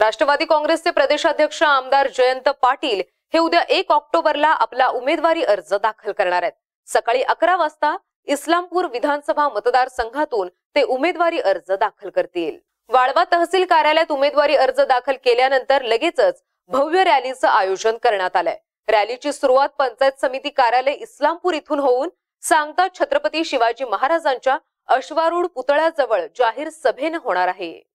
राष्ट्रवादी काँग्रेसचे प्रदेशाध्यक्ष आमदार जयंत पाटील हे उद्या एक ऑक्टोबरला आपला उमेदवारी अर्ज दाखल करणार आहेत सकाळी अकरा वाजता इस्लामपूर विधानसभा मतदारसंघातून ते उमेदवारी अर्ज दाखल करतील वाळवा तहसील कार्यालयात उमेदवारी अर्ज दाखल केल्यानंतर लगेचच भव्य रॅलीचं आयोजन करण्यात आलंय रॅलीची सुरुवात पंचायत समिती कार्यालय इस्लामपूर इथून होऊन सांगता छत्रपती शिवाजी महाराजांच्या अश्वारूढ पुतळ्याजवळ जाहीर सभेनं होणार आहे